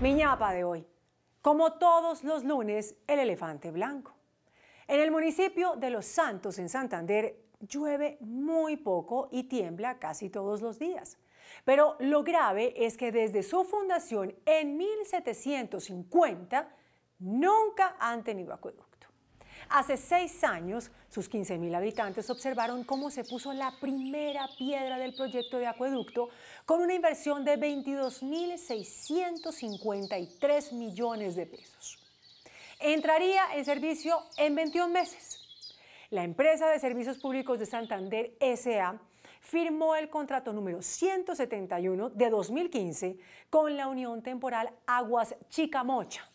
Miñapa de hoy. Como todos los lunes, el elefante blanco. En el municipio de Los Santos, en Santander, llueve muy poco y tiembla casi todos los días. Pero lo grave es que desde su fundación en 1750 nunca han tenido acueducto. Hace seis años, sus 15.000 habitantes observaron cómo se puso la primera piedra del proyecto de acueducto con una inversión de 22.653 millones de pesos. Entraría en servicio en 21 meses. La empresa de servicios públicos de Santander SA firmó el contrato número 171 de 2015 con la Unión Temporal Aguas Chicamocha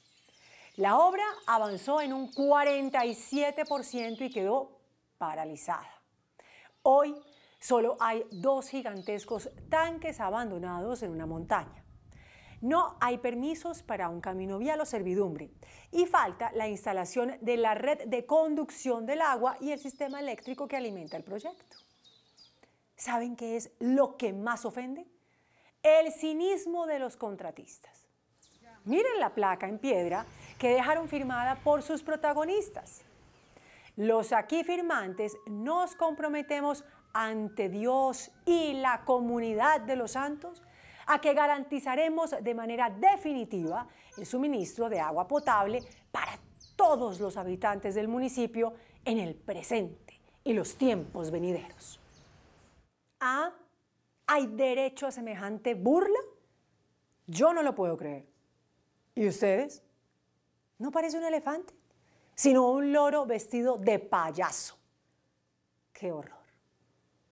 la obra avanzó en un 47% y quedó paralizada. Hoy solo hay dos gigantescos tanques abandonados en una montaña. No hay permisos para un camino vial o servidumbre y falta la instalación de la red de conducción del agua y el sistema eléctrico que alimenta el proyecto. ¿Saben qué es lo que más ofende? El cinismo de los contratistas. Miren la placa en piedra que dejaron firmada por sus protagonistas. Los aquí firmantes nos comprometemos ante Dios y la comunidad de los santos a que garantizaremos de manera definitiva el suministro de agua potable para todos los habitantes del municipio en el presente y los tiempos venideros. ¿Hay derecho a semejante burla? Yo no lo puedo creer. ¿Y ustedes? No parece un elefante, sino un loro vestido de payaso. ¡Qué horror!